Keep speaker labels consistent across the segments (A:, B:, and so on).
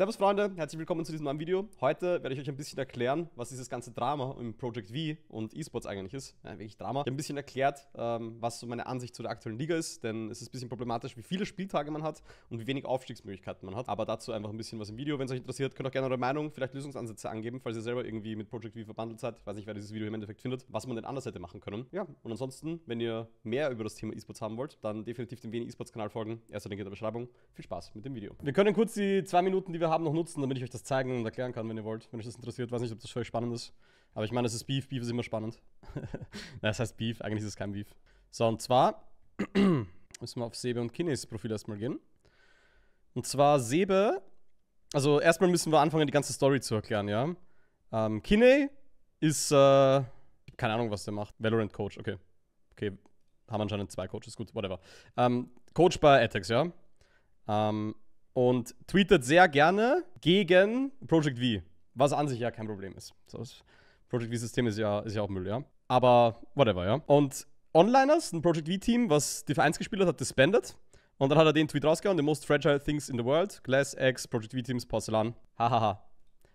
A: Servus Freunde, herzlich willkommen zu diesem neuen Video. Heute werde ich euch ein bisschen erklären, was dieses ganze Drama im Project V und E-Sports eigentlich ist. Ja, wirklich Drama. Ich habe ein bisschen erklärt, ähm, was so meine Ansicht zu der aktuellen Liga ist, denn es ist ein bisschen problematisch, wie viele Spieltage man hat und wie wenig Aufstiegsmöglichkeiten man hat. Aber dazu einfach ein bisschen was im Video. Wenn es euch interessiert, könnt ihr auch gerne eure Meinung, vielleicht Lösungsansätze angeben, falls ihr selber irgendwie mit Project V verbandelt seid. weiß nicht, wer dieses Video im Endeffekt findet, was man denn anders hätte machen können. Ja, und ansonsten, wenn ihr mehr über das Thema E-Sports haben wollt, dann definitiv dem WN E-Sports-Kanal folgen. Erster Link in der Beschreibung. Viel Spaß mit dem Video. Wir können kurz die zwei Minuten, die wir haben, noch nutzen, damit ich euch das zeigen und erklären kann, wenn ihr wollt, wenn euch das interessiert. Weiß nicht, ob das für euch spannend ist. Aber ich meine, es ist Beef. Beef ist immer spannend. das heißt Beef. Eigentlich ist es kein Beef. So, und zwar müssen wir auf Sebe und Kines Profil erstmal gehen. Und zwar Sebe. Also, erstmal müssen wir anfangen, die ganze Story zu erklären, ja? Ähm, Kine ist. Äh, keine Ahnung, was der macht. Valorant Coach, okay. Okay, haben anscheinend zwei Coaches, gut, whatever. Ähm, Coach bei Atex, ja? Ähm, und tweetet sehr gerne gegen Project V, was an sich ja kein Problem ist. So, das Project V-System ist ja, ist ja auch Müll, ja. Aber whatever, ja. Und Onliners, ein Project V-Team, was die Vereins gespielt hat, hat disbanded. Und dann hat er den Tweet rausgehauen: The most fragile things in the world. Glass, Eggs, Project V-Teams, Porzellan. Hahaha.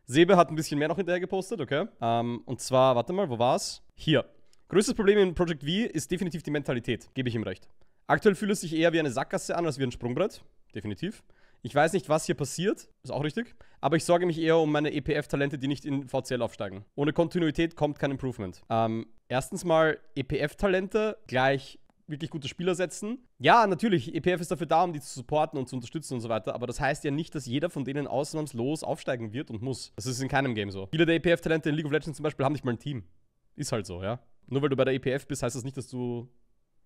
A: Sebe hat ein bisschen mehr noch hinterher gepostet, okay? Ähm, und zwar, warte mal, wo war's? Hier. Größtes Problem in Project V ist definitiv die Mentalität, gebe ich ihm recht. Aktuell fühlt es sich eher wie eine Sackgasse an als wie ein Sprungbrett, definitiv. Ich weiß nicht, was hier passiert, ist auch richtig, aber ich sorge mich eher um meine EPF-Talente, die nicht in VCL aufsteigen. Ohne Kontinuität kommt kein Improvement. Ähm, erstens mal EPF-Talente gleich wirklich gute Spieler setzen. Ja, natürlich, EPF ist dafür da, um die zu supporten und zu unterstützen und so weiter, aber das heißt ja nicht, dass jeder von denen ausnahmslos aufsteigen wird und muss. Das ist in keinem Game so. Viele der EPF-Talente in League of Legends zum Beispiel haben nicht mal ein Team. Ist halt so, ja. Nur weil du bei der EPF bist, heißt das nicht, dass du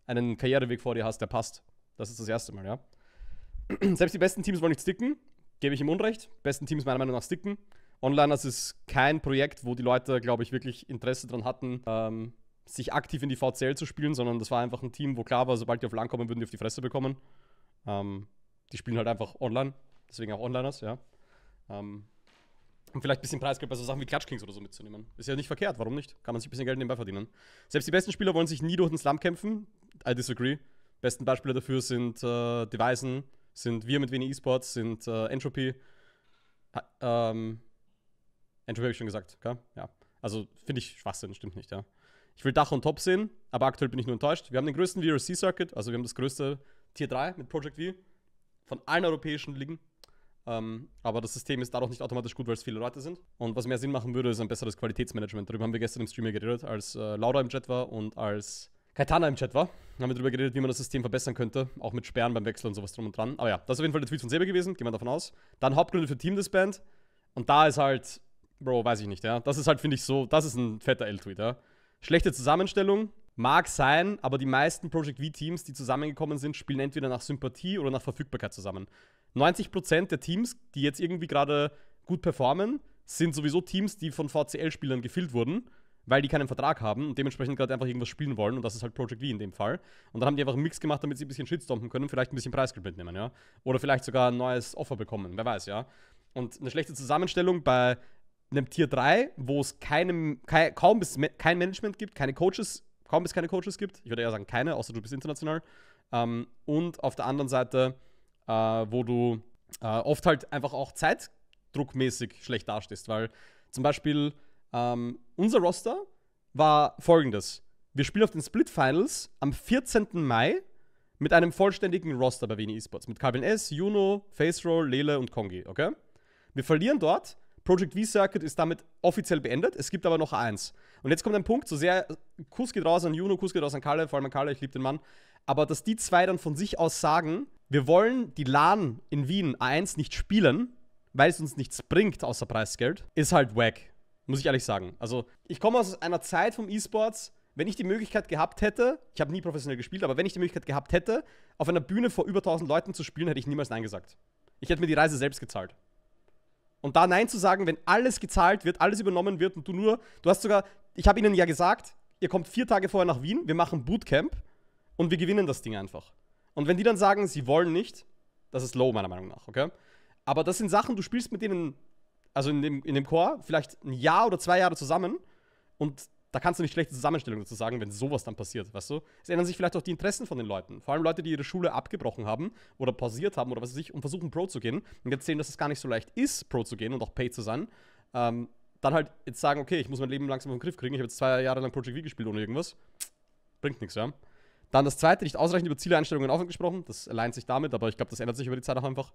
A: einen Karriereweg vor dir hast, der passt. Das ist das erste Mal, ja. selbst die besten Teams wollen nicht sticken, gebe ich ihm Unrecht. Besten Teams meiner Meinung nach sticken. Onliners ist kein Projekt, wo die Leute, glaube ich, wirklich Interesse daran hatten, ähm, sich aktiv in die VCL zu spielen, sondern das war einfach ein Team, wo klar war, sobald die auf Land kommen, würden die auf die Fresse bekommen. Ähm, die spielen halt einfach online, deswegen auch Onliners, ja. Ähm, und vielleicht ein bisschen Preisgeld bei so Sachen wie Klatschkings oder so mitzunehmen. Ist ja nicht verkehrt, warum nicht? Kann man sich ein bisschen Geld nebenbei verdienen. Selbst die besten Spieler wollen sich nie durch den Slum kämpfen. I disagree. Besten Beispiele dafür sind äh, Devisen, sind wir mit wenig E-Sports, sind äh, Entropy. Ha, ähm, Entropy habe ich schon gesagt, okay? Ja. Also finde ich Schwachsinn, stimmt nicht, ja. Ich will Dach und Top sehen, aber aktuell bin ich nur enttäuscht. Wir haben den größten VRC-Circuit, also wir haben das größte Tier 3 mit Project V von allen europäischen Ligen. Ähm, aber das System ist dadurch nicht automatisch gut, weil es viele Leute sind. Und was mehr Sinn machen würde, ist ein besseres Qualitätsmanagement. Darüber haben wir gestern im Stream hier geredet, als äh, Laura im Jet war und als Kaitana im Chat war. Haben wir darüber geredet, wie man das System verbessern könnte, auch mit Sperren beim Wechsel und sowas drum und dran. Aber ja, das ist auf jeden Fall der Tweet von Sebe gewesen, gehen wir davon aus. Dann Hauptgründe für Team-Disband. Und da ist halt, Bro, weiß ich nicht, ja. Das ist halt, finde ich, so, das ist ein fetter L-Tweet, ja. Schlechte Zusammenstellung, mag sein, aber die meisten Project V-Teams, die zusammengekommen sind, spielen entweder nach Sympathie oder nach Verfügbarkeit zusammen. 90% der Teams, die jetzt irgendwie gerade gut performen, sind sowieso Teams, die von VCL-Spielern gefilmt wurden weil die keinen Vertrag haben und dementsprechend gerade einfach irgendwas spielen wollen und das ist halt Project V in dem Fall. Und dann haben die einfach einen Mix gemacht, damit sie ein bisschen shitstompen können, vielleicht ein bisschen Preisgeld mitnehmen, ja. Oder vielleicht sogar ein neues Offer bekommen, wer weiß, ja. Und eine schlechte Zusammenstellung bei einem Tier 3, wo es keinem, kaum bis kein Management gibt, keine Coaches, kaum bis keine Coaches gibt, ich würde eher sagen keine, außer du bist international. Ähm, und auf der anderen Seite, äh, wo du äh, oft halt einfach auch zeitdruckmäßig schlecht dastehst, weil zum Beispiel ähm, unser Roster war folgendes. Wir spielen auf den Split Finals am 14. Mai mit einem vollständigen Roster bei Wien Esports. Mit Calvin S., Juno, Face Roll, Lele und Kongi, okay? Wir verlieren dort. Project V-Circuit ist damit offiziell beendet. Es gibt aber noch eins. Und jetzt kommt ein Punkt, so sehr Kuss geht raus an Juno, Kuss geht raus an Kalle, vor allem an Kalle, ich liebe den Mann. Aber dass die zwei dann von sich aus sagen, wir wollen die LAN in Wien A1 nicht spielen, weil es uns nichts bringt außer Preisgeld, ist halt wack. Muss ich ehrlich sagen. Also, ich komme aus einer Zeit vom E-Sports, wenn ich die Möglichkeit gehabt hätte, ich habe nie professionell gespielt, aber wenn ich die Möglichkeit gehabt hätte, auf einer Bühne vor über 1000 Leuten zu spielen, hätte ich niemals Nein gesagt. Ich hätte mir die Reise selbst gezahlt. Und da Nein zu sagen, wenn alles gezahlt wird, alles übernommen wird und du nur, du hast sogar, ich habe ihnen ja gesagt, ihr kommt vier Tage vorher nach Wien, wir machen Bootcamp und wir gewinnen das Ding einfach. Und wenn die dann sagen, sie wollen nicht, das ist low meiner Meinung nach, okay? Aber das sind Sachen, du spielst mit denen also in dem, in dem Chor, vielleicht ein Jahr oder zwei Jahre zusammen und da kannst du nicht schlechte Zusammenstellung dazu sagen, wenn sowas dann passiert, weißt du? Es ändern sich vielleicht auch die Interessen von den Leuten. Vor allem Leute, die ihre Schule abgebrochen haben oder pausiert haben oder was weiß ich um versuchen Pro zu gehen und jetzt sehen, dass es gar nicht so leicht ist, Pro zu gehen und auch Paid zu sein. Ähm, dann halt jetzt sagen, okay, ich muss mein Leben langsam im Griff kriegen. Ich habe jetzt zwei Jahre lang Project V gespielt ohne irgendwas. Bringt nichts, ja. Dann das zweite, nicht ausreichend über Zieleinstellungen und gesprochen. Das allein sich damit, aber ich glaube, das ändert sich über die Zeit auch einfach.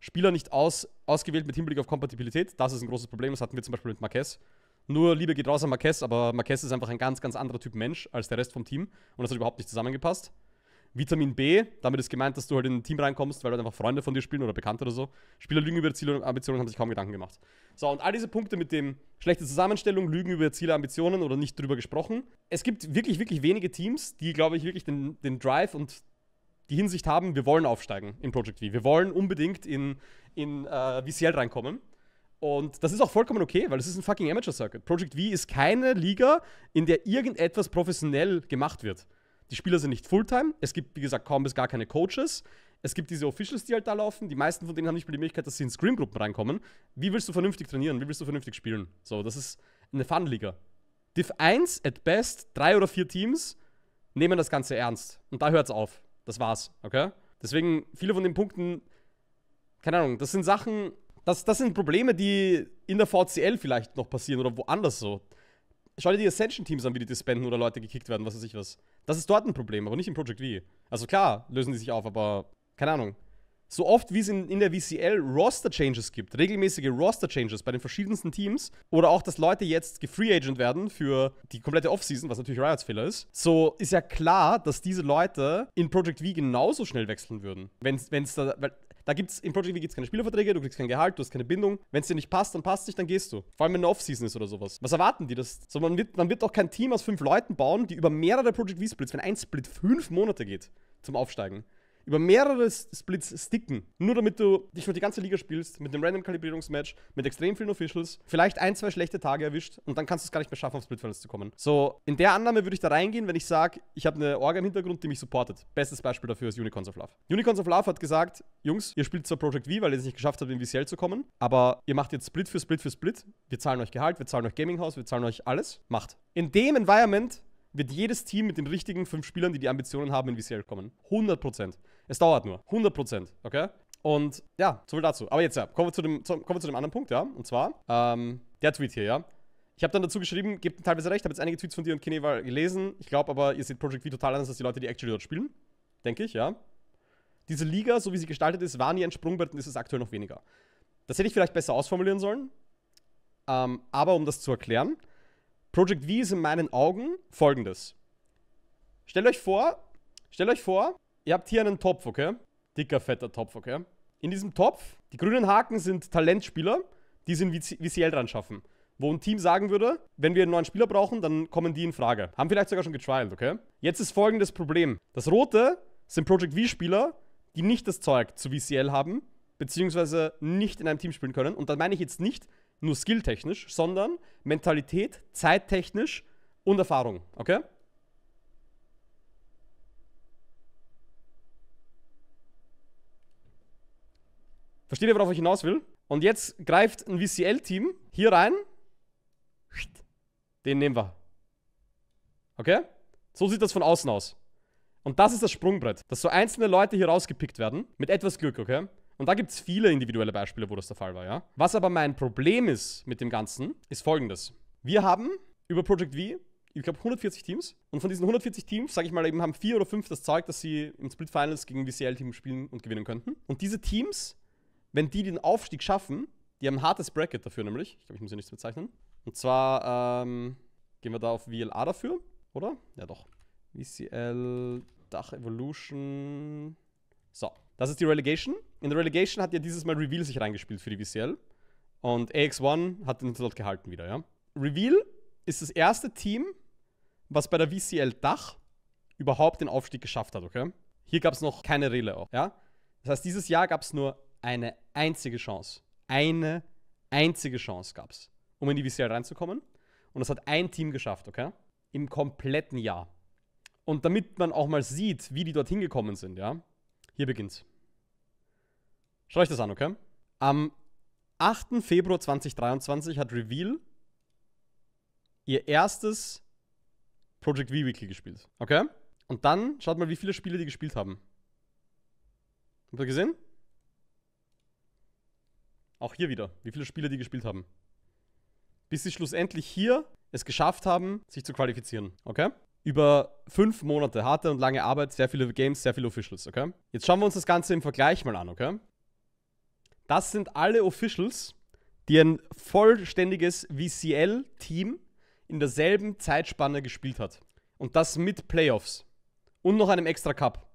A: Spieler nicht aus, ausgewählt mit Hinblick auf Kompatibilität. Das ist ein großes Problem. Das hatten wir zum Beispiel mit Marquez. Nur Liebe geht raus an Marquez, aber Marquez ist einfach ein ganz, ganz anderer Typ Mensch als der Rest vom Team und das hat überhaupt nicht zusammengepasst. Vitamin B, damit ist gemeint, dass du halt in ein Team reinkommst, weil halt einfach Freunde von dir spielen oder Bekannte oder so. Spieler lügen über Ziele und Ambitionen, haben sich kaum Gedanken gemacht. So, und all diese Punkte mit dem schlechte Zusammenstellung, Lügen über Ziele, Ambitionen oder nicht drüber gesprochen. Es gibt wirklich, wirklich wenige Teams, die, glaube ich, wirklich den, den Drive und die Hinsicht haben, wir wollen aufsteigen in Project V. Wir wollen unbedingt in, in äh, VCL reinkommen. Und das ist auch vollkommen okay, weil es ist ein fucking Amateur-Circuit. Project V ist keine Liga, in der irgendetwas professionell gemacht wird. Die Spieler sind nicht Fulltime. Es gibt, wie gesagt, kaum bis gar keine Coaches. Es gibt diese Officials, die halt da laufen. Die meisten von denen haben nicht mal die Möglichkeit, dass sie in Scream-Gruppen reinkommen. Wie willst du vernünftig trainieren? Wie willst du vernünftig spielen? So, das ist eine Fun-Liga. Div 1 at best, drei oder vier Teams nehmen das Ganze ernst. Und da hört es auf. Das war's, okay? Deswegen, viele von den Punkten, keine Ahnung, das sind Sachen, das, das sind Probleme, die in der VCL vielleicht noch passieren oder woanders so. Schau dir die Ascension-Teams an, wie die disbanden oder Leute gekickt werden, was weiß ich was. Das ist dort ein Problem, aber nicht im Project V. Also klar, lösen die sich auf, aber keine Ahnung so oft wie es in, in der VCL Roster-Changes gibt, regelmäßige Roster-Changes bei den verschiedensten Teams oder auch, dass Leute jetzt gefree agent werden für die komplette Offseason, was natürlich Riots Fehler ist, so ist ja klar, dass diese Leute in Project V genauso schnell wechseln würden. Wenn es da, weil da gibt es, in Project V gibt es keine Spielerverträge, du kriegst kein Gehalt, du hast keine Bindung. Wenn es dir nicht passt, dann passt es nicht, dann gehst du. Vor allem, wenn eine Offseason ist oder sowas. Was erwarten die das? So, man wird, man wird auch kein Team aus fünf Leuten bauen, die über mehrere Project V-Splits, wenn ein Split fünf Monate geht, zum Aufsteigen über mehrere Splits sticken, nur damit du dich für die ganze Liga spielst, mit einem Random-Kalibrierungsmatch, mit extrem vielen Officials, vielleicht ein, zwei schlechte Tage erwischt und dann kannst du es gar nicht mehr schaffen, aufs Split Finals zu kommen. So, in der Annahme würde ich da reingehen, wenn ich sage, ich habe eine Orga im Hintergrund, die mich supportet. Bestes Beispiel dafür ist Unicorns of Love. Unicorns of Love hat gesagt, Jungs, ihr spielt zwar Project V, weil ihr es nicht geschafft habt, in VCL zu kommen, aber ihr macht jetzt Split für Split für Split. Wir zahlen euch Gehalt, wir zahlen euch Gaming-Haus, wir zahlen euch alles. Macht. In dem Environment wird jedes Team mit den richtigen fünf Spielern, die die Ambitionen haben, in VCL kommen. 100 Prozent. Es dauert nur. 100%, Prozent. okay? Und ja, soviel dazu. Aber jetzt ja, kommen wir zu dem, zu, kommen wir zu dem anderen Punkt, ja. Und zwar, ähm, der Tweet hier, ja. Ich habe dann dazu geschrieben, gebt teilweise recht, habe jetzt einige Tweets von dir und Kineva gelesen. Ich glaube aber, ihr seht Project V total anders als die Leute, die actually dort spielen. Denke ich, ja. Diese Liga, so wie sie gestaltet ist, war nie ein Sprungbrett und ist es aktuell noch weniger. Das hätte ich vielleicht besser ausformulieren sollen. Ähm, aber um das zu erklären, Project V ist in meinen Augen folgendes. Stellt euch vor, stellt euch vor, Ihr habt hier einen Topf, okay? Dicker, fetter Topf, okay? In diesem Topf, die grünen Haken sind Talentspieler, die sind VCL dran schaffen. Wo ein Team sagen würde, wenn wir einen neuen Spieler brauchen, dann kommen die in Frage. Haben vielleicht sogar schon getrialt, okay? Jetzt ist folgendes Problem. Das Rote sind Project V-Spieler, die nicht das Zeug zu VCL haben, beziehungsweise nicht in einem Team spielen können. Und dann meine ich jetzt nicht nur skilltechnisch, sondern Mentalität, zeittechnisch und Erfahrung, okay? Versteht ihr, worauf ich hinaus will? Und jetzt greift ein VCL-Team hier rein. Den nehmen wir. Okay? So sieht das von außen aus. Und das ist das Sprungbrett, dass so einzelne Leute hier rausgepickt werden. Mit etwas Glück, okay? Und da gibt es viele individuelle Beispiele, wo das der Fall war, ja? Was aber mein Problem ist mit dem Ganzen, ist folgendes. Wir haben über Project V, ich glaube, 140 Teams. Und von diesen 140 Teams, sage ich mal, eben haben vier oder fünf das Zeug, dass sie im Split Finals gegen VCL-Team spielen und gewinnen könnten. Und diese Teams wenn die den Aufstieg schaffen, die haben ein hartes Bracket dafür nämlich. Ich glaube, ich muss hier nichts bezeichnen. Und zwar ähm, gehen wir da auf VLA dafür, oder? Ja, doch. VCL, Dach Evolution. So, das ist die Relegation. In der Relegation hat ja dieses Mal Reveal sich reingespielt für die VCL. Und AX1 hat den dort gehalten wieder, ja. Reveal ist das erste Team, was bei der VCL Dach überhaupt den Aufstieg geschafft hat, okay? Hier gab es noch keine Rele, ja. Das heißt, dieses Jahr gab es nur eine einzige Chance. Eine einzige Chance gab es, um in die VCL reinzukommen. Und das hat ein Team geschafft, okay? Im kompletten Jahr. Und damit man auch mal sieht, wie die dort hingekommen sind, ja? Hier beginnt's. Schaut euch das an, okay? Am 8. Februar 2023 hat Reveal ihr erstes Project V Weekly gespielt, okay? Und dann schaut mal, wie viele Spiele die gespielt haben. Habt ihr gesehen? Auch hier wieder, wie viele Spieler die gespielt haben. Bis sie schlussendlich hier es geschafft haben, sich zu qualifizieren. Okay? Über fünf Monate harte und lange Arbeit, sehr viele Games, sehr viele Officials. Okay? Jetzt schauen wir uns das Ganze im Vergleich mal an. Okay? Das sind alle Officials, die ein vollständiges VCL-Team in derselben Zeitspanne gespielt hat. Und das mit Playoffs. Und noch einem extra Cup.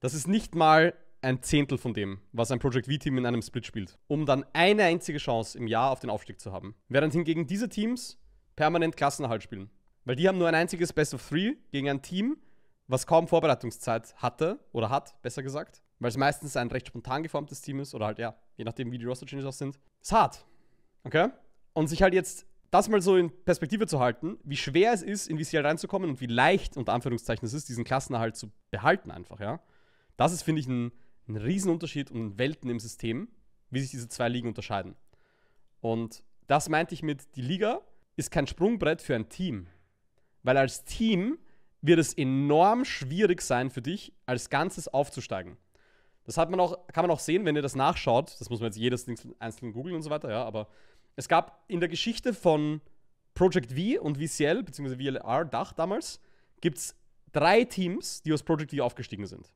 A: Das ist nicht mal ein Zehntel von dem, was ein Project V-Team in einem Split spielt, um dann eine einzige Chance im Jahr auf den Aufstieg zu haben. Während hingegen diese Teams permanent Klassenerhalt spielen. Weil die haben nur ein einziges Best of Three gegen ein Team, was kaum Vorbereitungszeit hatte oder hat, besser gesagt. Weil es meistens ein recht spontan geformtes Team ist oder halt, ja, je nachdem, wie die Roster-Changes auch sind. Ist hart. Okay? Und sich halt jetzt das mal so in Perspektive zu halten, wie schwer es ist, in VCL reinzukommen und wie leicht, unter Anführungszeichen, es ist, diesen Klassenerhalt zu behalten einfach, ja. Das ist, finde ich, ein ein Riesenunterschied und Welten im System, wie sich diese zwei Ligen unterscheiden. Und das meinte ich mit, die Liga ist kein Sprungbrett für ein Team. Weil als Team wird es enorm schwierig sein für dich, als Ganzes aufzusteigen. Das hat man auch, kann man auch sehen, wenn ihr das nachschaut. Das muss man jetzt jedes einzeln googeln und so weiter, ja. Aber es gab in der Geschichte von Project V und VCL, beziehungsweise VLR Dach damals, gibt es drei Teams, die aus Project V aufgestiegen sind.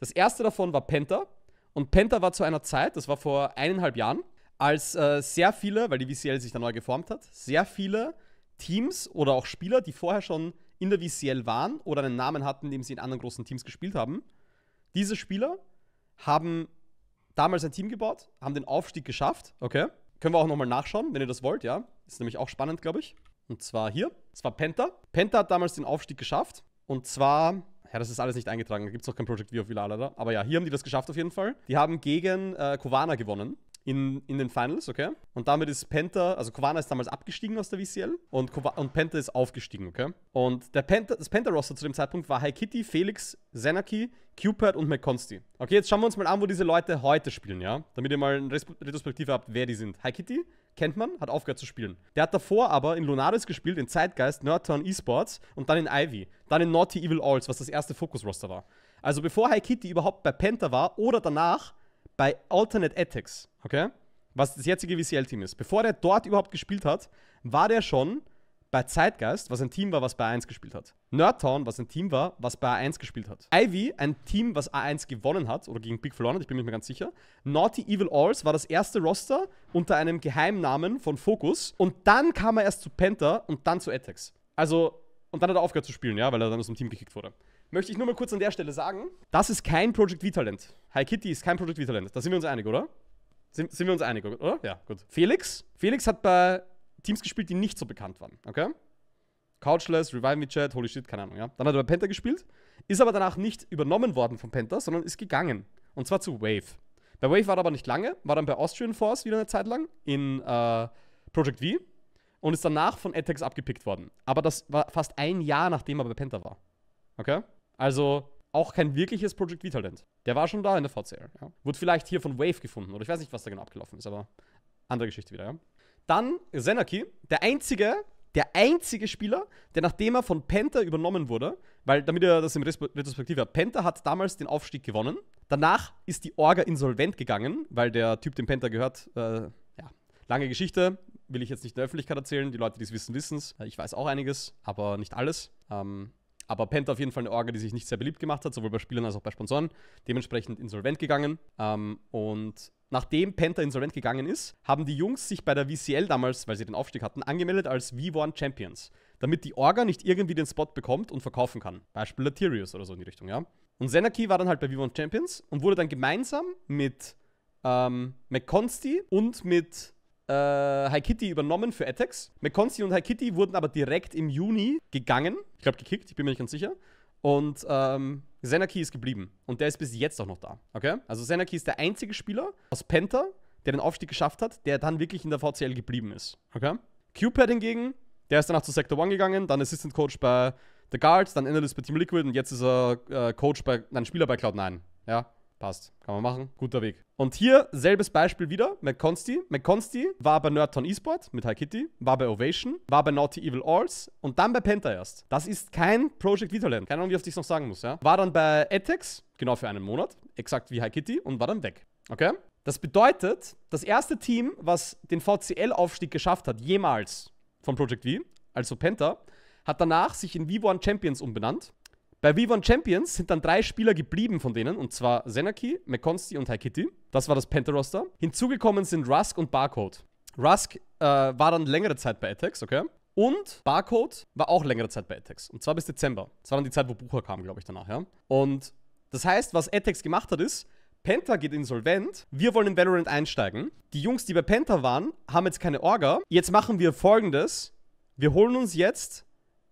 A: Das erste davon war Penta. Und Penta war zu einer Zeit, das war vor eineinhalb Jahren, als äh, sehr viele, weil die VCL sich da neu geformt hat, sehr viele Teams oder auch Spieler, die vorher schon in der VCL waren oder einen Namen hatten, dem sie in anderen großen Teams gespielt haben, diese Spieler haben damals ein Team gebaut, haben den Aufstieg geschafft. Okay. Können wir auch nochmal nachschauen, wenn ihr das wollt, ja. Ist nämlich auch spannend, glaube ich. Und zwar hier. Es war Penta. Penta hat damals den Aufstieg geschafft. Und zwar ja, das ist alles nicht eingetragen. Da gibt es noch kein Project V auf Vilala. Aber ja, hier haben die das geschafft auf jeden Fall. Die haben gegen äh, Kovana gewonnen in, in den Finals, okay? Und damit ist Penta, also Kovana ist damals abgestiegen aus der VCL und, Kova und Penta ist aufgestiegen, okay? Und der Penta, das Penta-Roster zu dem Zeitpunkt war Haikiti, Felix, Zenaki, Cupert und McConsty. Okay, jetzt schauen wir uns mal an, wo diese Leute heute spielen, ja? Damit ihr mal eine Retrospektive habt, wer die sind. Haikiti kennt man, hat aufgehört zu spielen. Der hat davor aber in Lunaris gespielt, in Zeitgeist, Nerdtown Esports und dann in Ivy. Dann in Naughty Evil Alls, was das erste Fokus-Roster war. Also bevor Haikiti überhaupt bei Penta war oder danach, bei Alternate Ethics, okay? Was das jetzige VCL-Team ist. Bevor der dort überhaupt gespielt hat, war der schon bei Zeitgeist, was ein Team war, was bei A1 gespielt hat. Nerdtown, was ein Team war, was bei A1 gespielt hat. Ivy, ein Team, was A1 gewonnen hat oder gegen Big verloren hat, ich bin mir nicht mehr ganz sicher. Naughty Evil Alls war das erste Roster unter einem Geheimnamen von Focus. Und dann kam er erst zu Penta und dann zu Atex. Also, und dann hat er aufgehört zu spielen, ja, weil er dann aus dem Team gekickt wurde möchte ich nur mal kurz an der Stelle sagen, das ist kein Project V-Talent. Hi Kitty ist kein Project V-Talent. Da sind wir uns einig, oder? Sind, sind wir uns einig, oder? Ja, gut. Felix? Felix hat bei Teams gespielt, die nicht so bekannt waren, okay? Couchless, Revive Me Chat, Holy Shit, keine Ahnung, ja. Dann hat er bei Penta gespielt, ist aber danach nicht übernommen worden von Penta, sondern ist gegangen. Und zwar zu Wave. Bei Wave war er aber nicht lange, war dann bei Austrian Force wieder eine Zeit lang in äh, Project V und ist danach von Atex abgepickt worden. Aber das war fast ein Jahr, nachdem er bei Penta war. Okay? Also auch kein wirkliches Project V-Talent. Der war schon da in der VCR. Ja. Wurde vielleicht hier von Wave gefunden oder ich weiß nicht, was da genau abgelaufen ist, aber andere Geschichte wieder, ja. Dann Senaki, der einzige, der einzige Spieler, der nachdem er von Penta übernommen wurde, weil damit ihr das im Retrospektive habt, Penta hat damals den Aufstieg gewonnen. Danach ist die Orga insolvent gegangen, weil der Typ, dem Penta gehört, äh, ja, lange Geschichte, will ich jetzt nicht in der Öffentlichkeit erzählen. Die Leute, die es wissen, wissen es. Äh, ich weiß auch einiges, aber nicht alles. Ähm, aber Penta auf jeden Fall eine Orga, die sich nicht sehr beliebt gemacht hat, sowohl bei Spielern als auch bei Sponsoren. Dementsprechend insolvent gegangen. Ähm, und nachdem Penta insolvent gegangen ist, haben die Jungs sich bei der VCL damals, weil sie den Aufstieg hatten, angemeldet als V1 Champions. Damit die Orga nicht irgendwie den Spot bekommt und verkaufen kann. Beispiel Latirius oder so in die Richtung, ja. Und Zenaki war dann halt bei V1 Champions und wurde dann gemeinsam mit ähm, McConsty und mit äh, Haikiti übernommen für Ettex. McConstein und Haikitty wurden aber direkt im Juni gegangen. Ich glaube, gekickt, ich bin mir nicht ganz sicher. Und ähm, Senaki ist geblieben. Und der ist bis jetzt auch noch da. Okay? Also Zenaki ist der einzige Spieler aus Penta, der den Aufstieg geschafft hat, der dann wirklich in der VCL geblieben ist. Okay? Cupad hingegen, der ist danach zu Sector One gegangen, dann Assistant Coach bei The Guards, dann Analyst bei Team Liquid und jetzt ist er äh, Coach bei, nein, Spieler bei Cloud9. Ja? passt. Kann man machen. Guter Weg. Und hier selbes Beispiel wieder. McConsti. McConsti war bei Nerdton Esport mit High Kitty, war bei Ovation, war bei Naughty Evil Alls und dann bei Penta erst. Das ist kein Project Vitaland. Keine Ahnung, wie oft ich es noch sagen muss, ja. War dann bei Etex, genau für einen Monat, exakt wie High Kitty und war dann weg. Okay? Das bedeutet, das erste Team, was den VCL-Aufstieg geschafft hat, jemals von Project V, also Penta, hat danach sich in v Vivo Champions umbenannt bei V1 Champions sind dann drei Spieler geblieben von denen, und zwar Senaki, McConsty und Haikiti. Das war das Penta-Roster. Hinzugekommen sind Rusk und Barcode. Rusk äh, war dann längere Zeit bei Atex, okay? Und Barcode war auch längere Zeit bei Atex. Und zwar bis Dezember. Das war dann die Zeit, wo Bucher kam, glaube ich, danach, ja? Und das heißt, was Atex gemacht hat, ist, Penta geht insolvent, wir wollen in Valorant einsteigen. Die Jungs, die bei Penta waren, haben jetzt keine Orga. Jetzt machen wir folgendes. Wir holen uns jetzt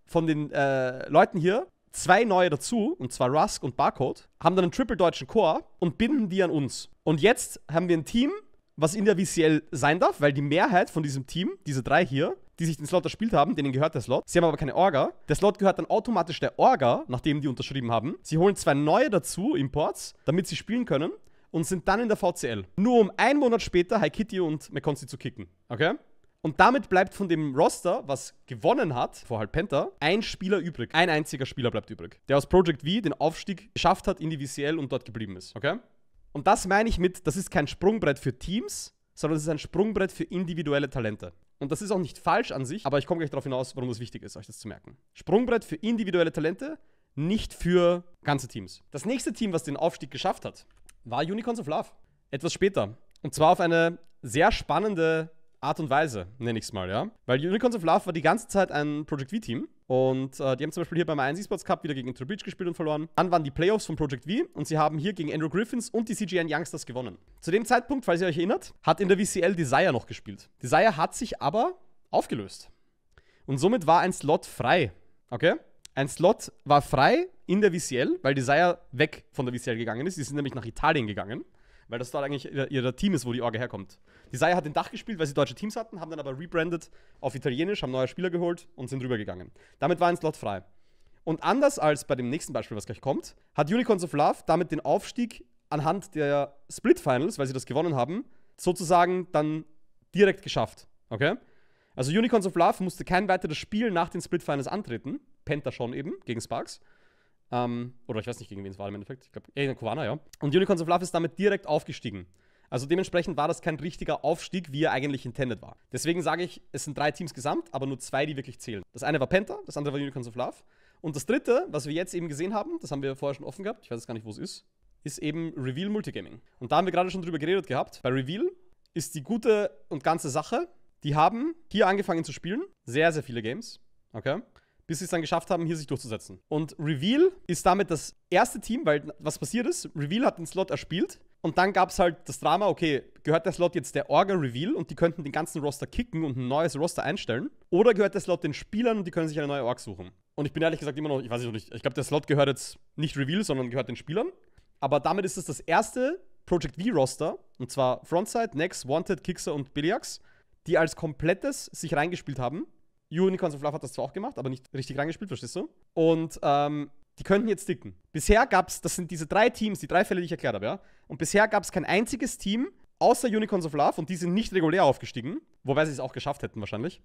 A: von den äh, Leuten hier zwei neue dazu, und zwar Rusk und Barcode, haben dann einen triple deutschen Chor und binden die an uns. Und jetzt haben wir ein Team, was in der VCL sein darf, weil die Mehrheit von diesem Team, diese drei hier, die sich den Slot erspielt haben, denen gehört der Slot. Sie haben aber keine Orga. Der Slot gehört dann automatisch der Orga, nachdem die unterschrieben haben. Sie holen zwei neue dazu, Imports, damit sie spielen können und sind dann in der VCL. Nur um einen Monat später Haikiti und McConcy zu kicken. Okay? Und damit bleibt von dem Roster, was gewonnen hat, vor halt Penta, ein Spieler übrig. Ein einziger Spieler bleibt übrig, der aus Project V den Aufstieg geschafft hat in die VCL und dort geblieben ist. Okay? Und das meine ich mit, das ist kein Sprungbrett für Teams, sondern es ist ein Sprungbrett für individuelle Talente. Und das ist auch nicht falsch an sich, aber ich komme gleich darauf hinaus, warum es wichtig ist, euch das zu merken. Sprungbrett für individuelle Talente, nicht für ganze Teams. Das nächste Team, was den Aufstieg geschafft hat, war Unicorns of Love. Etwas später. Und zwar auf eine sehr spannende Art und Weise, nenne ich es mal, ja. Weil Unicorns of Love war die ganze Zeit ein Project V-Team. Und äh, die haben zum Beispiel hier beim 1 Esports Cup wieder gegen True Beach gespielt und verloren. Dann waren die Playoffs von Project V und sie haben hier gegen Andrew Griffins und die CGN Youngsters gewonnen. Zu dem Zeitpunkt, falls ihr euch erinnert, hat in der VCL Desire noch gespielt. Desire hat sich aber aufgelöst. Und somit war ein Slot frei. Okay? Ein Slot war frei in der VCL, weil Desire weg von der VCL gegangen ist. Die sind nämlich nach Italien gegangen weil das dort eigentlich ihr, ihr Team ist, wo die Orga herkommt. Die Saya hat den Dach gespielt, weil sie deutsche Teams hatten, haben dann aber rebranded auf Italienisch, haben neue Spieler geholt und sind rübergegangen. Damit war ein Slot frei. Und anders als bei dem nächsten Beispiel, was gleich kommt, hat Unicorns of Love damit den Aufstieg anhand der Split Finals, weil sie das gewonnen haben, sozusagen dann direkt geschafft. Okay? Also Unicorns of Love musste kein weiteres Spiel nach den Split Finals antreten, Penta schon eben gegen Sparks ähm, oder ich weiß nicht, gegen wen es war im Endeffekt. Ich glaube, gegen äh, Covana, ja. Und Unicorns of Love ist damit direkt aufgestiegen. Also dementsprechend war das kein richtiger Aufstieg, wie er eigentlich intended war. Deswegen sage ich, es sind drei Teams gesamt, aber nur zwei, die wirklich zählen. Das eine war Penta, das andere war Unicorns of Love. Und das dritte, was wir jetzt eben gesehen haben, das haben wir vorher schon offen gehabt, ich weiß jetzt gar nicht, wo es ist, ist eben Reveal Multigaming. Und da haben wir gerade schon drüber geredet gehabt. Bei Reveal ist die gute und ganze Sache, die haben hier angefangen zu spielen, sehr, sehr viele Games, okay? bis sie es dann geschafft haben, hier sich durchzusetzen. Und Reveal ist damit das erste Team, weil was passiert ist, Reveal hat den Slot erspielt. Und dann gab es halt das Drama, okay, gehört der Slot jetzt der Orga Reveal und die könnten den ganzen Roster kicken und ein neues Roster einstellen? Oder gehört der Slot den Spielern und die können sich eine neue Org suchen? Und ich bin ehrlich gesagt immer noch, ich weiß noch nicht, ich glaube, der Slot gehört jetzt nicht Reveal, sondern gehört den Spielern. Aber damit ist es das erste Project V-Roster, und zwar Frontside, Next, Wanted, Kixer und Biliax, die als komplettes sich reingespielt haben Unicorns of Love hat das zwar auch gemacht, aber nicht richtig reingespielt, verstehst du? Und ähm, die könnten jetzt dicken. Bisher gab es, das sind diese drei Teams, die drei Fälle, die ich erklärt habe, ja. Und bisher gab es kein einziges Team, außer Unicorns of Love, und die sind nicht regulär aufgestiegen, wobei sie es auch geschafft hätten wahrscheinlich,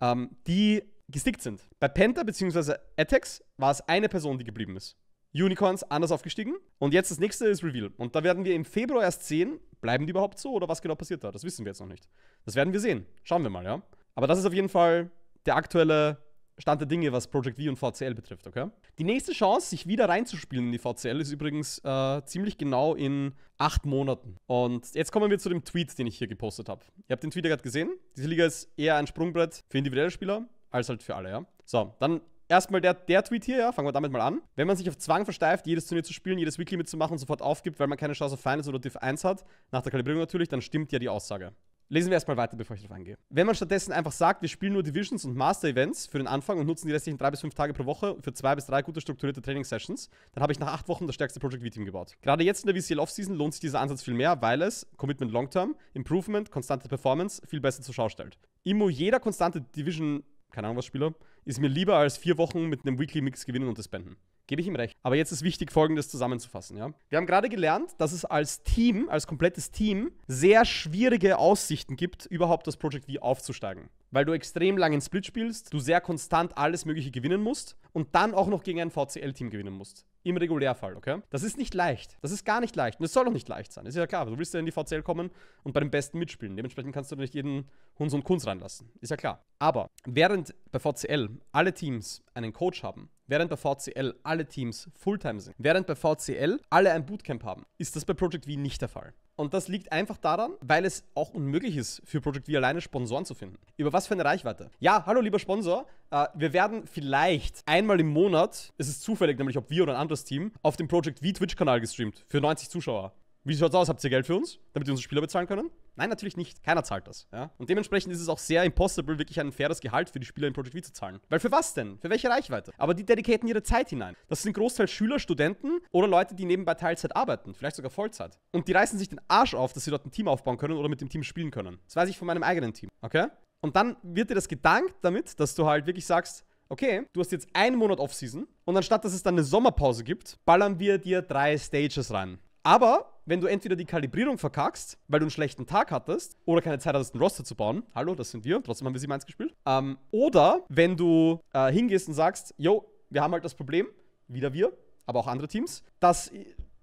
A: ähm, die gestickt sind. Bei Penta bzw. Atex war es eine Person, die geblieben ist. Unicorns anders aufgestiegen. Und jetzt das nächste ist Reveal. Und da werden wir im Februar erst sehen, bleiben die überhaupt so oder was genau passiert da. Das wissen wir jetzt noch nicht. Das werden wir sehen. Schauen wir mal, ja. Aber das ist auf jeden Fall der aktuelle Stand der Dinge, was Project V und VCL betrifft, okay? Die nächste Chance, sich wieder reinzuspielen in die VCL, ist übrigens äh, ziemlich genau in acht Monaten. Und jetzt kommen wir zu dem Tweet, den ich hier gepostet habe. Ihr habt den Tweet ja gerade gesehen. Diese Liga ist eher ein Sprungbrett für individuelle Spieler als halt für alle, ja? So, dann erstmal der, der Tweet hier, ja, fangen wir damit mal an. Wenn man sich auf Zwang versteift, jedes Turnier zu spielen, jedes Weekly mitzumachen und sofort aufgibt, weil man keine Chance auf Finals oder Div 1 hat, nach der Kalibrierung natürlich, dann stimmt ja die Aussage. Lesen wir erstmal weiter, bevor ich darauf eingehe. Wenn man stattdessen einfach sagt, wir spielen nur Divisions und Master-Events für den Anfang und nutzen die restlichen drei bis fünf Tage pro Woche für zwei bis drei gute strukturierte Training-Sessions, dann habe ich nach acht Wochen das stärkste Project V-Team gebaut. Gerade jetzt in der VCL Offseason lohnt sich dieser Ansatz viel mehr, weil es Commitment Long-Term, Improvement, konstante Performance viel besser zur Schau stellt. Immo jeder konstante Division, keine Ahnung was Spieler, ist mir lieber als vier Wochen mit einem Weekly-Mix gewinnen und das spenden. Gebe ich ihm recht. Aber jetzt ist wichtig, Folgendes zusammenzufassen. Ja? Wir haben gerade gelernt, dass es als Team, als komplettes Team, sehr schwierige Aussichten gibt, überhaupt das Project V aufzusteigen. Weil du extrem lange in Split spielst, du sehr konstant alles Mögliche gewinnen musst und dann auch noch gegen ein VCL-Team gewinnen musst. Im Regulärfall, okay? Das ist nicht leicht. Das ist gar nicht leicht. Und es soll auch nicht leicht sein. Ist ja klar. Du willst ja in die VCL kommen und bei den Besten mitspielen. Dementsprechend kannst du nicht jeden Huns und Kunz reinlassen. Ist ja klar. Aber während bei VCL alle Teams einen Coach haben, Während bei VCL alle Teams Fulltime sind, während bei VCL alle ein Bootcamp haben, ist das bei Project V nicht der Fall. Und das liegt einfach daran, weil es auch unmöglich ist, für Project V alleine Sponsoren zu finden. Über was für eine Reichweite? Ja, hallo lieber Sponsor, äh, wir werden vielleicht einmal im Monat, es ist zufällig nämlich, ob wir oder ein anderes Team, auf dem Project V Twitch-Kanal gestreamt für 90 Zuschauer. Wie schaut's aus? Habt ihr Geld für uns, damit wir unsere Spieler bezahlen können? Nein, natürlich nicht. Keiner zahlt das. Ja? Und dementsprechend ist es auch sehr impossible, wirklich ein faires Gehalt für die Spieler in Project V zu zahlen. Weil für was denn? Für welche Reichweite? Aber die dedikaten ihre Zeit hinein. Das sind Großteil Schüler, Studenten oder Leute, die nebenbei Teilzeit arbeiten, vielleicht sogar Vollzeit. Und die reißen sich den Arsch auf, dass sie dort ein Team aufbauen können oder mit dem Team spielen können. Das weiß ich von meinem eigenen Team. Okay? Und dann wird dir das gedankt damit, dass du halt wirklich sagst, okay, du hast jetzt einen Monat Offseason und anstatt dass es dann eine Sommerpause gibt, ballern wir dir drei Stages rein. Aber wenn du entweder die Kalibrierung verkackst, weil du einen schlechten Tag hattest oder keine Zeit hattest, einen Roster zu bauen. Hallo, das sind wir. Trotzdem haben wir sie meins gespielt. Ähm, oder wenn du äh, hingehst und sagst, yo, wir haben halt das Problem, wieder wir, aber auch andere Teams, dass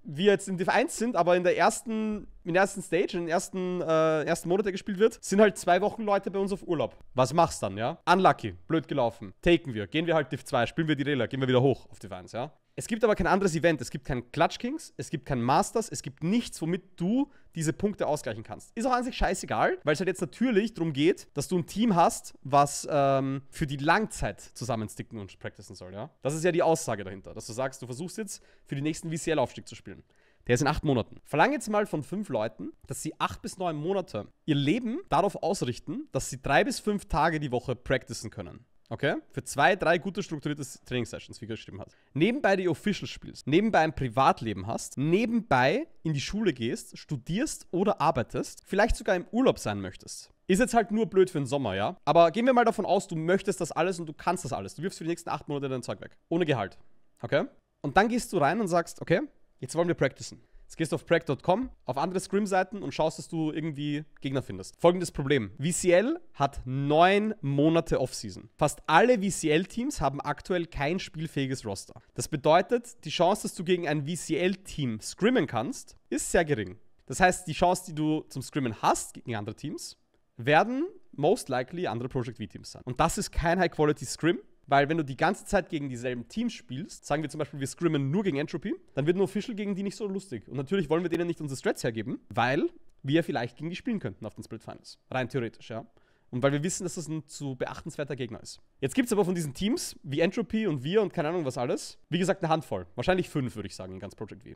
A: wir jetzt in Div 1 sind, aber in der ersten, in der ersten Stage, in den ersten, äh, ersten Monat, der gespielt wird, sind halt zwei Wochen Leute bei uns auf Urlaub. Was machst du dann, ja? Unlucky, blöd gelaufen. Taken wir, gehen wir halt Div 2, spielen wir die Rela, gehen wir wieder hoch auf Div 1, ja? Es gibt aber kein anderes Event. Es gibt kein Clutch Kings, es gibt kein Masters, es gibt nichts, womit du diese Punkte ausgleichen kannst. Ist auch an sich scheißegal, weil es halt jetzt natürlich darum geht, dass du ein Team hast, was ähm, für die Langzeit zusammensticken und practicen soll, ja? Das ist ja die Aussage dahinter, dass du sagst, du versuchst jetzt für den nächsten VCL-Aufstieg zu spielen. Der ist in acht Monaten. Verlange jetzt mal von fünf Leuten, dass sie acht bis neun Monate ihr Leben darauf ausrichten, dass sie drei bis fünf Tage die Woche practicen können. Okay? Für zwei, drei gute strukturierte Trainingssessions, wie du geschrieben hast. Nebenbei die Official spielst, nebenbei ein Privatleben hast, nebenbei in die Schule gehst, studierst oder arbeitest, vielleicht sogar im Urlaub sein möchtest. Ist jetzt halt nur blöd für den Sommer, ja? Aber gehen wir mal davon aus, du möchtest das alles und du kannst das alles. Du wirfst für die nächsten acht Monate dein Zeug weg. Ohne Gehalt. Okay? Und dann gehst du rein und sagst, okay, jetzt wollen wir practicen. Jetzt gehst du auf Prag.com, auf andere Scrim-Seiten und schaust, dass du irgendwie Gegner findest. Folgendes Problem. VCL hat neun Monate Offseason. Fast alle VCL-Teams haben aktuell kein spielfähiges Roster. Das bedeutet, die Chance, dass du gegen ein VCL-Team scrimmen kannst, ist sehr gering. Das heißt, die Chance, die du zum Scrimmen hast gegen andere Teams, werden most likely andere Project V-Teams sein. Und das ist kein High-Quality-Scrim, weil wenn du die ganze Zeit gegen dieselben Teams spielst, sagen wir zum Beispiel, wir scrimmen nur gegen Entropy, dann wird nur Official gegen die nicht so lustig. Und natürlich wollen wir denen nicht unsere Strats hergeben, weil wir vielleicht gegen die spielen könnten auf den Split Finals. Rein theoretisch, ja. Und weil wir wissen, dass das ein zu beachtenswerter Gegner ist. Jetzt gibt es aber von diesen Teams, wie Entropy und wir und keine Ahnung was alles, wie gesagt, eine Handvoll. Wahrscheinlich fünf, würde ich sagen, in ganz Project V.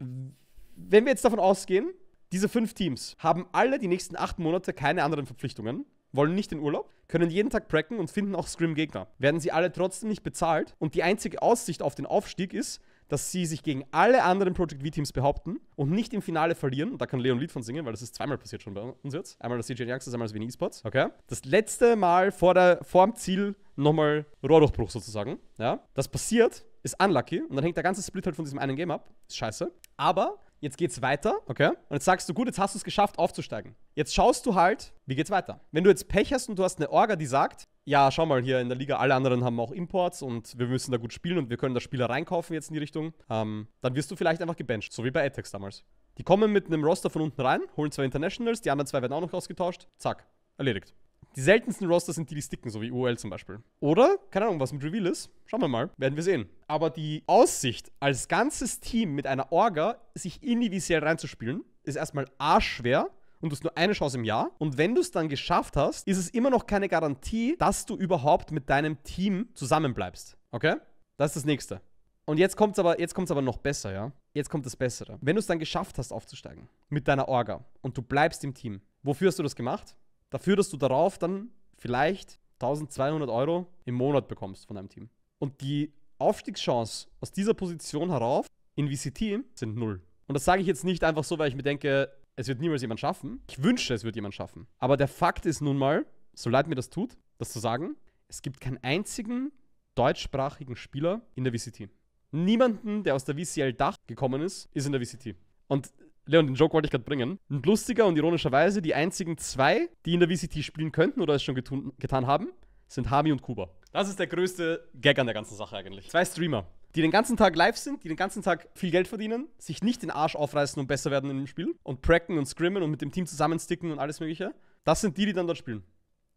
A: Wenn wir jetzt davon ausgehen, diese fünf Teams haben alle die nächsten acht Monate keine anderen Verpflichtungen wollen nicht in Urlaub, können jeden Tag pracken und finden auch Scrim-Gegner. Werden sie alle trotzdem nicht bezahlt und die einzige Aussicht auf den Aufstieg ist, dass sie sich gegen alle anderen Project V-Teams behaupten und nicht im Finale verlieren. Und da kann Leon Lied von singen, weil das ist zweimal passiert schon bei uns jetzt. Einmal das CJ Youngsters, einmal das Wien Esports. Okay. Das letzte Mal vor, der, vor dem Ziel nochmal Rohrdurchbruch sozusagen. Ja. Das passiert, ist unlucky und dann hängt der ganze Split halt von diesem einen Game ab. Ist scheiße. Aber jetzt geht's weiter, okay? Und jetzt sagst du, gut, jetzt hast du es geschafft, aufzusteigen. Jetzt schaust du halt, wie geht's weiter. Wenn du jetzt Pech hast und du hast eine Orga, die sagt, ja, schau mal, hier in der Liga, alle anderen haben auch Imports und wir müssen da gut spielen und wir können da Spieler reinkaufen jetzt in die Richtung, ähm, dann wirst du vielleicht einfach gebancht, so wie bei Atex damals. Die kommen mit einem Roster von unten rein, holen zwei Internationals, die anderen zwei werden auch noch ausgetauscht, zack, erledigt. Die seltensten Roster sind die, die sticken, so wie UL zum Beispiel. Oder, keine Ahnung, was mit Reveal ist. Schauen wir mal, werden wir sehen. Aber die Aussicht, als ganzes Team mit einer Orga sich individuell reinzuspielen, ist erstmal arschschwer und du hast nur eine Chance im Jahr. Und wenn du es dann geschafft hast, ist es immer noch keine Garantie, dass du überhaupt mit deinem Team zusammenbleibst. Okay? Das ist das Nächste. Und jetzt kommt es aber, aber noch besser, ja? Jetzt kommt das Bessere. Wenn du es dann geschafft hast, aufzusteigen mit deiner Orga und du bleibst im Team, wofür hast du das gemacht? dafür, dass du darauf dann vielleicht 1200 Euro im Monat bekommst von deinem Team. Und die Aufstiegschance aus dieser Position herauf in VCT sind null. Und das sage ich jetzt nicht einfach so, weil ich mir denke, es wird niemals jemand schaffen. Ich wünsche, es wird jemand schaffen. Aber der Fakt ist nun mal, so leid mir das tut, das zu sagen, es gibt keinen einzigen deutschsprachigen Spieler in der VCT. Niemanden, der aus der VCL-Dach gekommen ist, ist in der VCT. Und Leon, den Joke wollte ich gerade bringen. Und lustiger und ironischerweise, die einzigen zwei, die in der VCT spielen könnten oder es schon getun, getan haben, sind Hami und Kuba. Das ist der größte Gag an der ganzen Sache eigentlich. Zwei Streamer, die den ganzen Tag live sind, die den ganzen Tag viel Geld verdienen, sich nicht den Arsch aufreißen und besser werden im Spiel und pracken und scrimmen und mit dem Team zusammensticken und alles Mögliche. Das sind die, die dann dort spielen.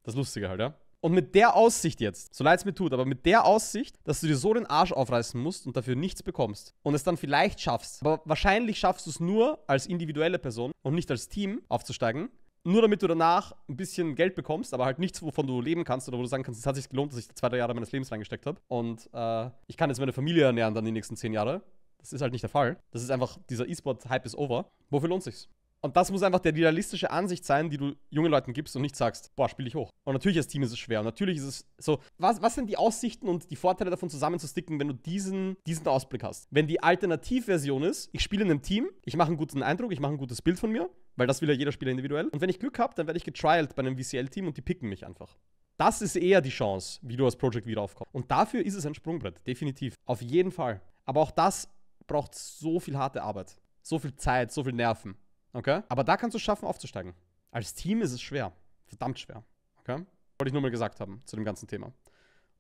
A: Das Lustige halt, ja. Und mit der Aussicht jetzt, so leid es mir tut, aber mit der Aussicht, dass du dir so den Arsch aufreißen musst und dafür nichts bekommst und es dann vielleicht schaffst, aber wahrscheinlich schaffst du es nur als individuelle Person und nicht als Team aufzusteigen, nur damit du danach ein bisschen Geld bekommst, aber halt nichts, wovon du leben kannst oder wo du sagen kannst, es hat sich gelohnt, dass ich zwei, drei Jahre meines Lebens reingesteckt habe und äh, ich kann jetzt meine Familie ernähren dann die nächsten zehn Jahre. Das ist halt nicht der Fall. Das ist einfach, dieser E-Sport-Hype ist over. Wofür lohnt sich's? Und das muss einfach der realistische Ansicht sein, die du jungen Leuten gibst und nicht sagst, boah, spiel ich hoch. Und natürlich als Team ist es schwer. Und natürlich ist es so, was, was sind die Aussichten und die Vorteile davon zusammenzusticken, wenn du diesen, diesen Ausblick hast? Wenn die Alternativversion ist, ich spiele in einem Team, ich mache einen guten Eindruck, ich mache ein gutes Bild von mir, weil das will ja jeder Spieler individuell. Und wenn ich Glück habe, dann werde ich getrialt bei einem VCL-Team und die picken mich einfach. Das ist eher die Chance, wie du als Project wieder aufkommst. Und dafür ist es ein Sprungbrett, definitiv. Auf jeden Fall. Aber auch das braucht so viel harte Arbeit, so viel Zeit, so viel Nerven. Okay? Aber da kannst du es schaffen, aufzusteigen. Als Team ist es schwer. Verdammt schwer. Okay? Wollte ich nur mal gesagt haben zu dem ganzen Thema.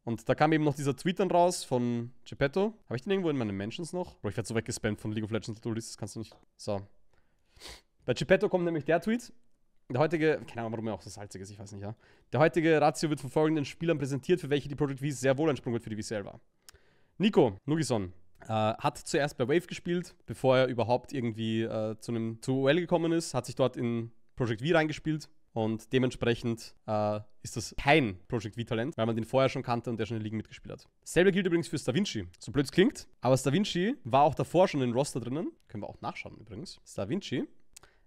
A: Und da kam eben noch dieser Tweet dann raus von Geppetto. Habe ich den irgendwo in meinen Mentions noch? Bro, ich werde so weggespammt von League of Legends Tutorials, das kannst du nicht. So. Bei Geppetto kommt nämlich der Tweet. Der heutige, keine Ahnung, warum er auch so salzig ist, ich weiß nicht, ja. Der heutige Ratio wird von folgenden Spielern präsentiert, für welche die Project V sehr wohl ein Sprung wird für die VCL war. Nico, Nugison, äh, hat zuerst bei Wave gespielt, bevor er überhaupt irgendwie äh, zu, einem, zu OL gekommen ist, hat sich dort in Project V reingespielt, und dementsprechend äh, ist das kein Project V-Talent, weil man den vorher schon kannte und der schon in Ligen mitgespielt hat. Selber gilt übrigens für Stavinci. So blöd es klingt, aber Stavinci war auch davor schon in Roster drinnen. Können wir auch nachschauen übrigens. Stavinci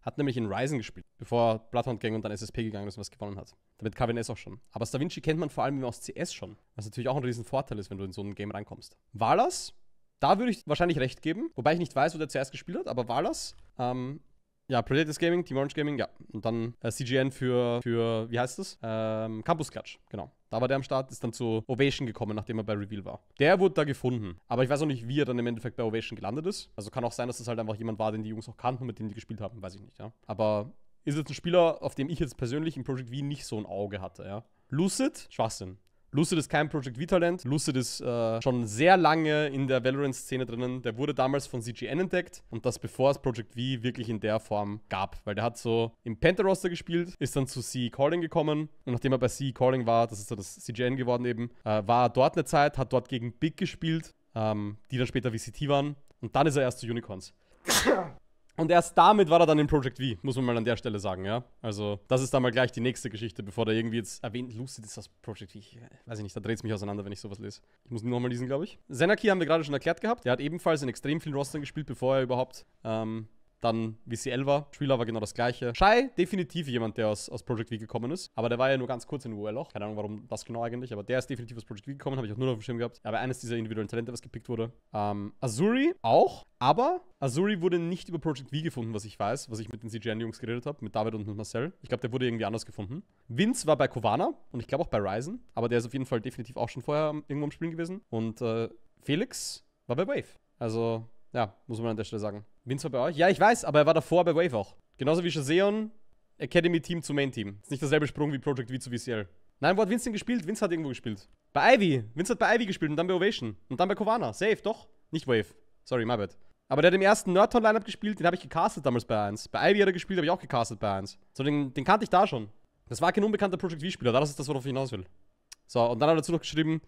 A: hat nämlich in Ryzen gespielt, bevor Bloodhound Gang und dann SSP gegangen ist und was gewonnen hat. Damit KWNS auch schon. Aber Stavinci kennt man vor allem aus CS schon, was natürlich auch ein Riesenvorteil ist, wenn du in so ein Game reinkommst. Valas da würde ich wahrscheinlich recht geben, wobei ich nicht weiß, wo der zuerst gespielt hat, aber Valas. Ähm, ja, Predators Gaming, Team Orange Gaming, ja. Und dann äh, CGN für, für, wie heißt das? Ähm, Campus Clutch, genau. Da war der am Start, ist dann zu Ovation gekommen, nachdem er bei Reveal war. Der wurde da gefunden. Aber ich weiß auch nicht, wie er dann im Endeffekt bei Ovation gelandet ist. Also kann auch sein, dass das halt einfach jemand war, den die Jungs auch kannten, und mit dem die gespielt haben, weiß ich nicht, ja. Aber ist jetzt ein Spieler, auf dem ich jetzt persönlich im Project V nicht so ein Auge hatte, ja. Lucid, Schwachsinn. Lucid ist kein Project V-Talent. Lucid ist äh, schon sehr lange in der Valorant-Szene drinnen. Der wurde damals von CGN entdeckt und das bevor es Project V wirklich in der Form gab. Weil der hat so im Penta-Roster gespielt, ist dann zu CE Calling gekommen und nachdem er bei CE Calling war, das ist dann das CGN geworden eben, äh, war dort eine Zeit, hat dort gegen Big gespielt, ähm, die dann später VCT waren und dann ist er erst zu Unicorns. Und erst damit war er dann in Project V, muss man mal an der Stelle sagen, ja. Also, das ist dann mal gleich die nächste Geschichte, bevor der irgendwie jetzt erwähnt, Lucid ist das Project V. Ich äh, weiß ich nicht, da dreht es mich auseinander, wenn ich sowas lese. Ich muss nur nochmal lesen, glaube ich. Senaki haben wir gerade schon erklärt gehabt. Der hat ebenfalls in extrem vielen Rostern gespielt, bevor er überhaupt ähm, dann VCL war. Spieler war genau das gleiche. Shai, definitiv jemand, der aus, aus Project V gekommen ist. Aber der war ja nur ganz kurz in UL auch. Keine Ahnung, warum das genau eigentlich. Aber der ist definitiv aus Project V gekommen, habe ich auch nur noch auf dem Schirm gehabt. Aber eines dieser individuellen Talente, was gepickt wurde. Ähm, Azuri auch. Aber Azuri wurde nicht über Project V gefunden, was ich weiß, was ich mit den CGN-Jungs geredet habe, mit David und mit Marcel. Ich glaube, der wurde irgendwie anders gefunden. Vince war bei Kovana und ich glaube auch bei Ryzen, aber der ist auf jeden Fall definitiv auch schon vorher irgendwo im Spiel gewesen. Und äh, Felix war bei Wave. Also, ja, muss man an der Stelle sagen. Vince war bei euch? Ja, ich weiß, aber er war davor bei Wave auch. Genauso wie Shazeon, Academy-Team zu Main-Team. Ist nicht derselbe Sprung wie Project V zu VCL. Nein, wo hat Vince denn gespielt? Vince hat irgendwo gespielt. Bei Ivy. Vince hat bei Ivy gespielt und dann bei Ovation. Und dann bei Kovana. Safe, doch. Nicht Wave. Sorry, my bad. Aber der hat im ersten Nerdtown-Lineup gespielt, den habe ich gecastet damals bei 1. Bei Ivy hat er gespielt, habe ich auch gecastet bei 1. So, den, den kannte ich da schon. Das war kein unbekannter Project V-Spieler, das ist das, worauf ich hinaus will. So, und dann hat er dazu noch geschrieben,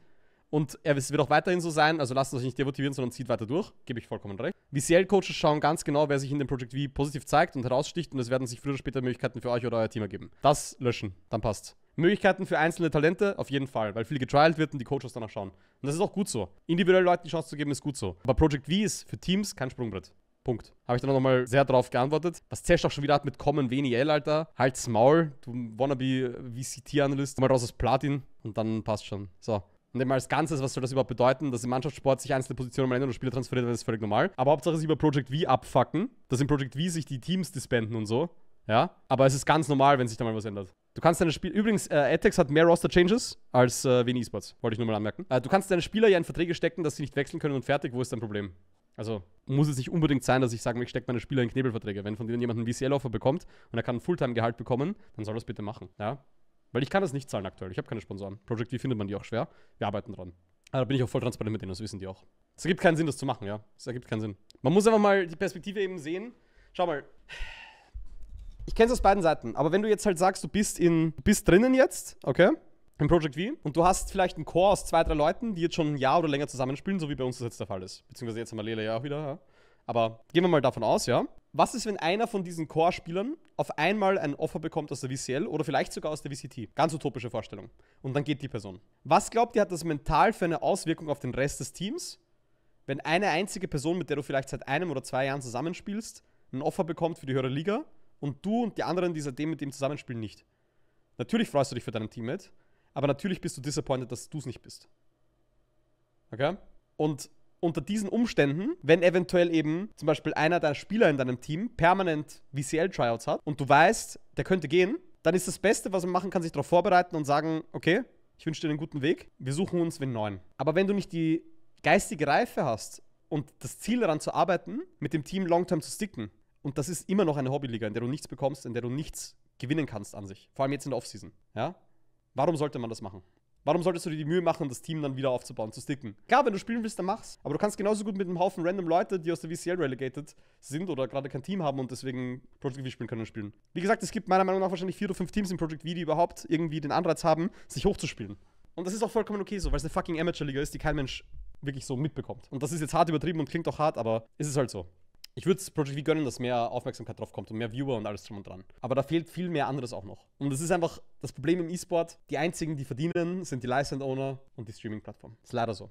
A: und es wird auch weiterhin so sein, also lasst euch nicht demotivieren, sondern zieht weiter durch. Gebe ich vollkommen recht. VCL-Coaches schauen ganz genau, wer sich in dem Project V positiv zeigt und heraussticht und es werden sich früher oder später Möglichkeiten für euch oder euer Team ergeben. Das löschen, dann passt. Möglichkeiten für einzelne Talente auf jeden Fall, weil viel getrialt wird und die Coaches danach schauen. Und das ist auch gut so. Individuell Leuten die Chance zu geben, ist gut so. Aber Project V ist für Teams kein Sprungbrett. Punkt. Habe ich dann nochmal sehr drauf geantwortet. Was Zesh auch schon wieder hat mit Common WNL, Alter. Halt's Maul, du wannabe VCT-Analyst. Mal raus aus Platin und dann passt schon. So. Und eben als Ganzes, was soll das überhaupt bedeuten, dass im Mannschaftssport sich einzelne Positionen mal ändern und Spieler transferiert werden, ist völlig normal. Aber Hauptsache sie über Project V abfacken, dass in Project V sich die Teams disbanden und so. Ja, aber es ist ganz normal, wenn sich da mal was ändert. Du kannst deine Spieler. Übrigens, äh, Atex hat mehr Roster-Changes als äh, wenig E-Sports. Wollte ich nur mal anmerken. Äh, du kannst deine Spieler ja in Verträge stecken, dass sie nicht wechseln können und fertig. Wo ist dein Problem? Also muss es nicht unbedingt sein, dass ich sage, ich stecke meine Spieler in Knebelverträge. Wenn von denen jemand einen VCL-Offer bekommt und er kann ein Fulltime-Gehalt bekommen, dann soll das bitte machen. Ja? Weil ich kann das nicht zahlen aktuell. Ich habe keine Sponsoren. Project V findet man die auch schwer. Wir arbeiten dran. Aber da bin ich auch voll transparent mit denen, das wissen die auch. Es ergibt keinen Sinn, das zu machen, ja. Es ergibt keinen Sinn. Man muss einfach mal die Perspektive eben sehen. Schau mal. Ich kenne es aus beiden Seiten, aber wenn du jetzt halt sagst, du bist in, bist drinnen jetzt, okay? im Project V und du hast vielleicht einen Chor aus zwei, drei Leuten, die jetzt schon ein Jahr oder länger zusammenspielen, so wie bei uns das jetzt der Fall ist. Beziehungsweise jetzt haben wir Lele ja auch wieder, ja. Aber gehen wir mal davon aus, ja. Was ist, wenn einer von diesen Core-Spielern auf einmal ein Offer bekommt aus der VCL oder vielleicht sogar aus der VCT? Ganz utopische Vorstellung. Und dann geht die Person. Was glaubt ihr, hat das mental für eine Auswirkung auf den Rest des Teams, wenn eine einzige Person, mit der du vielleicht seit einem oder zwei Jahren zusammenspielst, ein Offer bekommt für die höhere Liga und du und die anderen, die seitdem mit ihm zusammenspielen, nicht? Natürlich freust du dich für deinen Teammate, aber natürlich bist du disappointed, dass du es nicht bist. Okay? Und unter diesen Umständen, wenn eventuell eben zum Beispiel einer deiner Spieler in deinem Team permanent VCL-Tryouts hat und du weißt, der könnte gehen, dann ist das Beste, was man machen kann, sich darauf vorbereiten und sagen, okay, ich wünsche dir einen guten Weg, wir suchen uns wen neuen. Aber wenn du nicht die geistige Reife hast und das Ziel daran zu arbeiten, mit dem Team long-term zu sticken, und das ist immer noch eine Hobbyliga, in der du nichts bekommst, in der du nichts gewinnen kannst an sich, vor allem jetzt in der Offseason, ja? Warum sollte man das machen? Warum solltest du dir die Mühe machen, das Team dann wieder aufzubauen, zu sticken? Klar, wenn du spielen willst, dann mach's. Aber du kannst genauso gut mit einem Haufen random Leute, die aus der VCL relegated sind oder gerade kein Team haben und deswegen Project V spielen können, spielen. Wie gesagt, es gibt meiner Meinung nach wahrscheinlich vier oder fünf Teams in Project V, die überhaupt irgendwie den Anreiz haben, sich hochzuspielen. Und das ist auch vollkommen okay so, weil es eine fucking Amateurliga ist, die kein Mensch wirklich so mitbekommt. Und das ist jetzt hart übertrieben und klingt auch hart, aber ist es halt so ich würde es Project V gönnen, dass mehr Aufmerksamkeit drauf kommt und mehr Viewer und alles drum und dran. Aber da fehlt viel mehr anderes auch noch. Und das ist einfach das Problem im E-Sport. Die einzigen, die verdienen, sind die License Owner und die Streaming-Plattform. Ist leider so.